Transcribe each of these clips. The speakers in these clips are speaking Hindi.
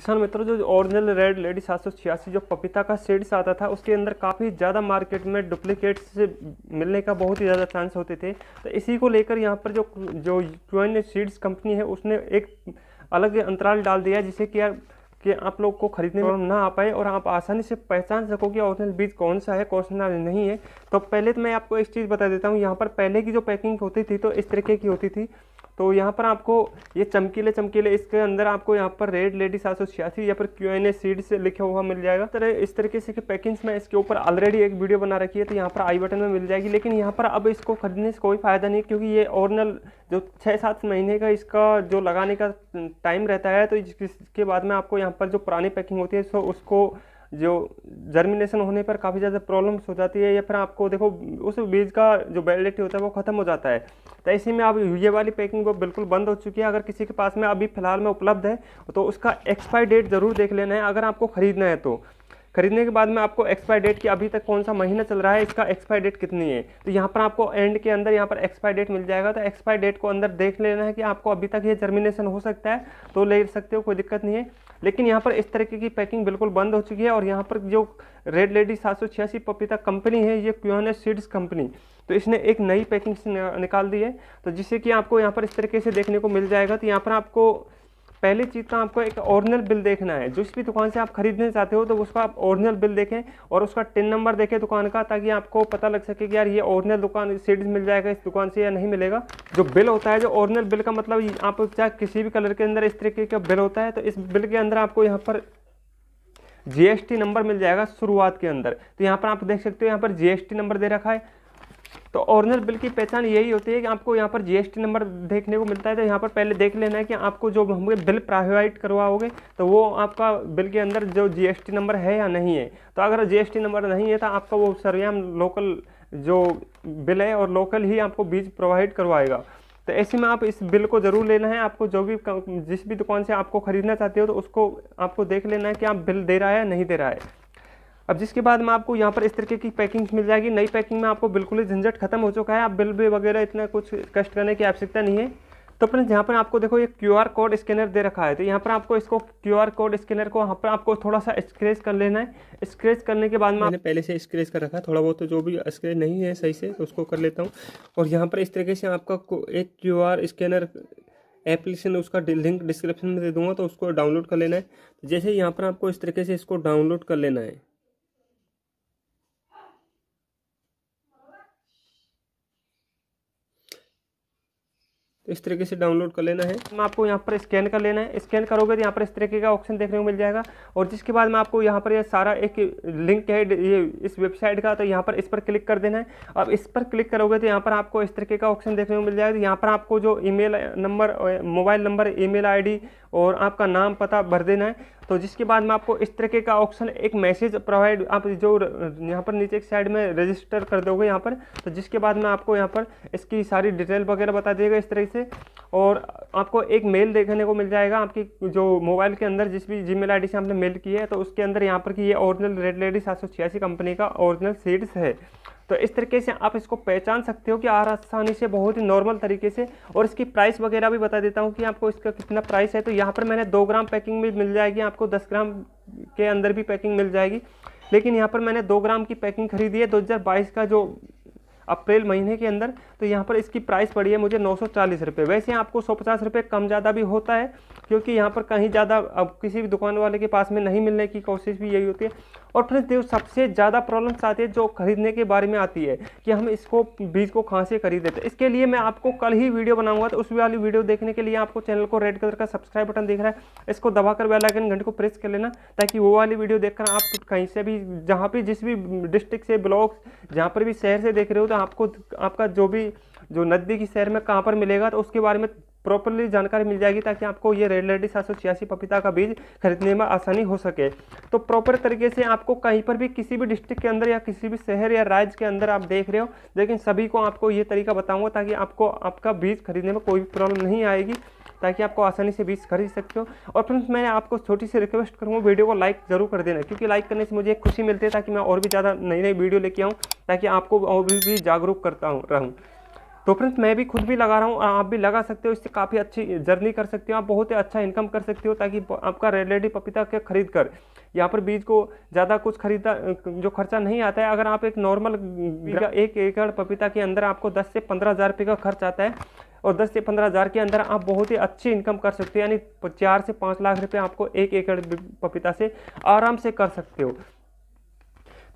किसान मित्रों जो ओरिजिनल रेड लेडी सात सौ छियासी जो पपीता का सीड्स आता था उसके अंदर काफ़ी ज़्यादा मार्केट में डुप्लीकेट्स मिलने का बहुत ही ज़्यादा चांस होते थे तो इसी को लेकर यहाँ पर जो जो क्यूएन सीड्स कंपनी है उसने एक अलग अंतराल डाल दिया जिससे कि कि आप लोग को खरीदने में ना आ पाए और आप आसानी से पहचान सको कि ओरिजिनल बीज कौन सा है कौन सा नहीं है तो पहले तो मैं आपको इस चीज़ बता देता हूँ यहाँ पर पहले की जो पैकिंग होती थी तो इस तरीके की होती थी तो यहाँ पर आपको ये चमकीले चमकीले इसके अंदर आपको यहाँ पर रेड लेडी सात सौ छियासी यहाँ पर क्यू एन ए सीड से लिखा हुआ मिल जाएगा तरह तो इस तरीके से पैकिंग्स में इसके ऊपर ऑलरेडी एक वीडियो बना रखी है तो यहाँ पर आई बटन में मिल जाएगी लेकिन यहाँ पर अब इसको खरीदने से कोई फ़ायदा नहीं क्योंकि ये ओरनल जो छः सात महीने का इसका जो लगाने का टाइम रहता है तो इसके बाद में आपको यहाँ पर जो पुरानी पैकिंग होती है सो तो उसको जो जर्मिनेशन होने पर काफ़ी ज़्यादा प्रॉब्लम्स हो जाती है या फिर आपको देखो उस बीज का जो वैलिडिटी होता है वो ख़त्म हो जाता है तो ऐसे में आप ये वाली पैकिंग वो बिल्कुल बंद हो चुकी है अगर किसी के पास में अभी फ़िलहाल में उपलब्ध है तो उसका एक्सपायर डेट ज़रूर देख लेना है अगर आपको ख़रीदना है तो खरीदने के बाद में आपको एक्सपायर डेट की अभी तक कौन सा महीना चल रहा है इसका एक्सपायर डेट कितनी है तो यहाँ पर आपको एंड के अंदर यहाँ पर एक्सपायर डेट मिल जाएगा तो एक्सपायर डेट को अंदर देख लेना है कि आपको अभी तक ये जर्मिनेशन हो सकता है तो ले सकते हो कोई दिक्कत नहीं है लेकिन यहाँ पर इस तरीके की पैकिंग बिल्कुल बंद हो चुकी है और यहाँ पर जो रेड लेडी सात पपीता कंपनी है ये क्यून सीड्स कंपनी तो इसने एक नई पैकिंग निकाल दी है तो जिससे कि आपको यहाँ पर इस तरीके से देखने को मिल जाएगा तो यहाँ पर आपको पहली चीज़ का आपको एक ओरिजिनल बिल देखना है जिस भी दुकान से आप खरीदने चाहते हो तो उसका आप ओरिजिनल बिल देखें और उसका टिन नंबर देखें दुकान का ताकि आपको पता लग सके कि यार ये ओरिजिनल दुकान सीड्स मिल जाएगा इस दुकान से या नहीं मिलेगा जो बिल होता है जो ओरिजिनल बिल का मतलब आप चाहे किसी भी कलर के अंदर इस तरीके का बिल होता है तो इस बिल के अंदर आपको यहाँ पर जीएसटी नंबर मिल जाएगा शुरुआत के अंदर तो यहाँ पर आप देख सकते हो यहाँ पर जीएसटी नंबर दे रखा है तो ओरिजिनल बिल की पहचान यही होती है कि आपको यहाँ पर जीएसटी नंबर देखने को मिलता है तो यहाँ पर पहले देख लेना है कि आपको जो हमें बिल प्रोवाइड करवाओगे तो वो आपका बिल के अंदर जो जीएसटी नंबर है या नहीं है तो अगर जीएसटी नंबर नहीं है तो आपका वो सरयाम लोकल जो बिल है और लोकल ही आपको बीज प्रोवाइड करवाएगा तो ऐसे में आप इस बिल को ज़रूर लेना है आपको जो भी जिस भी दुकान से आपको ख़रीदना चाहते हो तो उसको आपको देख लेना है कि आप बिल दे रहा है या नहीं दे रहा है अब जिसके बाद में आपको यहाँ पर इस तरीके की पैकिंग मिल जाएगी नई पैकिंग में आपको बिल्कुल ही झंझट खत्म हो चुका है आप बिल भी वगैरह इतना कुछ कष्ट करने की आवश्यकता नहीं है तो फ्रेंड्स यहाँ पर आपको देखो ये क्यू आर कोड स्कैनर दे रखा है तो यहाँ पर आपको इसको क्यू आर कोड स्कैनर को यहाँ पर आपको थोड़ा सा स्क्रेच कर लेना है स्क्रेच करने के बाद में मैंने पहले से स्क्रेच कर रखा है थोड़ा बहुत तो जो भी स्क्रेच नहीं है सही से तो उसको कर लेता हूँ और यहाँ पर इस तरीके से आपका एक क्यू आर स्कैनर एप्लीकेशन उसका लिंक डिस्क्रिप्शन में दे दूंगा तो उसको डाउनलोड कर लेना है जैसे यहाँ पर आपको इस तरीके से इसको डाउनलोड कर लेना है इस तरीके से डाउनलोड कर लेना है मैं आपको यहाँ पर स्कैन कर लेना है स्कैन करोगे तो यहाँ पर इस तरीके का ऑप्शन देखने को मिल जाएगा और जिसके बाद में आपको यहाँ पर ये यह सारा एक लिंक है ये इस वेबसाइट का तो यहाँ पर इस पर क्लिक कर देना है अब इस पर क्लिक करोगे तो यहाँ पर आपको इस तरीके का ऑप्शन देखने को मिल जाएगा तो यहाँ पर आपको जो ई number mobile number email और आपका नाम पता भर देना है तो जिसके बाद में आपको इस तरीके का ऑप्शन एक मैसेज प्रोवाइड आप जो यहाँ पर नीचे एक साइड में रजिस्टर कर दोगे यहाँ पर तो जिसके बाद में आपको यहाँ पर इसकी सारी डिटेल वगैरह बता दिएगा इस तरीके से से और आपको एक मेल देखने को मिल जाएगा आपकी जो मोबाइल के अंदर जिस भी जी मेल आई से आपने मेल की है तो उसके अंदर यहाँ पर कि ये ओरिजिनल रेड लेडी सात सौ छियासी कंपनी का ओरिजिनल सीड्स है तो इस तरीके से आप इसको पहचान सकते हो कि आसानी से बहुत ही नॉर्मल तरीके से और इसकी प्राइस वगैरह भी बता देता हूँ कि आपको इसका कितना प्राइस है तो यहाँ पर मैंने दो ग्राम पैकिंग भी मिल जाएगी आपको दस ग्राम के अंदर भी पैकिंग मिल जाएगी लेकिन यहाँ पर मैंने दो ग्राम की पैकिंग खरीदी है दो का जो अप्रैल महीने के अंदर तो यहाँ पर इसकी प्राइस पड़ी है मुझे नौ रुपये वैसे आपको सौ पचास रुपये कम ज़्यादा भी होता है क्योंकि यहाँ पर कहीं ज़्यादा अब किसी भी दुकान वाले के पास में नहीं मिलने की कोशिश भी यही होती है और फ्रेंड्स देखो सबसे ज़्यादा प्रॉब्लम्स आती है जो खरीदने के बारे में आती है कि हम इसको बीज को कहाँ से खरीद देते हैं तो इसके लिए मैं आपको कल ही वीडियो बनाऊंगा तो उस वाली वीडियो देखने के लिए आपको चैनल को रेड कलर का सब्सक्राइब बटन दिख रहा है इसको दबाकर बेल आइकन घंटे को प्रेस कर लेना ताकि वो वाली वीडियो देखकर आप कहीं से भी जहाँ भी जिस भी डिस्ट्रिक्ट से ब्लॉक जहाँ पर भी शहर से देख रहे हो तो आपको आपका जो भी जो नज़दीकी शहर में कहाँ पर मिलेगा तो उसके बारे में प्रॉपरली जानकारी मिल जाएगी ताकि आपको ये रेड लेडी सात सौ छियासी पपीता का बीज खरीदने में आसानी हो सके तो प्रॉपर तरीके से आपको कहीं पर भी किसी भी डिस्ट्रिक्ट के अंदर या किसी भी शहर या राज्य के अंदर आप देख रहे हो लेकिन सभी को आपको ये तरीका बताऊंगा ताकि आपको आपका बीज खरीदने में कोई प्रॉब्लम नहीं आएगी ताकि आपको आसानी से बीज खरीद सकते हो और फ्रेंड्स मैं आपको छोटी सी रिक्वेस्ट करूँगा वीडियो को लाइक ज़रूर कर देना क्योंकि लाइक करने से मुझे खुशी मिलती है ताकि मैं और भी ज़्यादा नई नई वीडियो लेके आऊँ ताकि आपको और भी, भी जागरूक करता हूँ रहूँ तो फ्रेंड्स मैं भी खुद भी लगा रहा हूँ आप भी लगा सकते हो इससे काफ़ी अच्छी जर्नी कर सकते हो आप बहुत ही अच्छा इनकम कर सकते हो ताकि आपका रेडी पपीता के खरीद कर यहाँ पर बीज को ज़्यादा कुछ खरीदा जो खर्चा नहीं आता है अगर आप एक नॉर्मल एक एकड़ पपीता के अंदर आपको 10 से पंद्रह हज़ार रुपये का खर्च आता है और 10 से पंद्रह हज़ार के अंदर आप बहुत ही अच्छी इनकम कर सकते हो यानी चार से पाँच लाख रुपए आपको एक एकड़ पपीता से आराम से कर सकते हो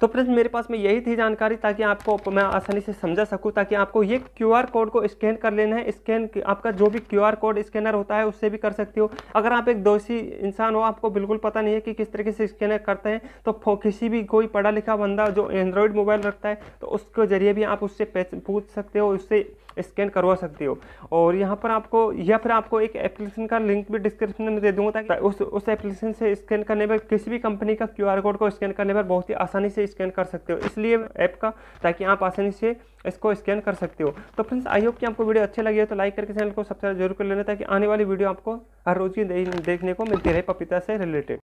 तो फ्रेंड्स मेरे पास में यही थी जानकारी ताकि आपको मैं आसानी से समझा सकूं ताकि आपको ये क्यूआर कोड को स्कैन कर लेना है स्कैन आपका जो भी क्यूआर कोड स्कैनर होता है उससे भी कर सकते हो अगर आप एक दोषी इंसान हो आपको बिल्कुल पता नहीं है कि किस तरीके से स्कैनर करते हैं तो किसी भी कोई पढ़ा लिखा बंदा जो एंड्रॉयड मोबाइल रखता है तो उसके ज़रिए भी आप उससे पूछ सकते हो उससे स्कैन करवा सकते हो और यहाँ पर आपको या फिर आपको एक एप्लीकेशन का लिंक भी डिस्क्रिप्शन में दे दूँगा ताकि उस उस एप्लीकेशन से स्कैन करने पर किसी भी कंपनी का क्यू कोड को स्कैन करने पर बहुत ही आसानी से स्कैन कर सकते हो इसलिए ऐप का ताकि आप आसानी से इसको स्कैन कर सकते हो तो फ्रेंड्स आई होप कि आपको वीडियो अच्छी लगी है तो लाइक करके चैनल को सब्सक्राइब जरूर कर लेना ताकि आने वाली वीडियो आपको हर रोज़ की देखने को मिलती रहे पपीता से रिलेटेड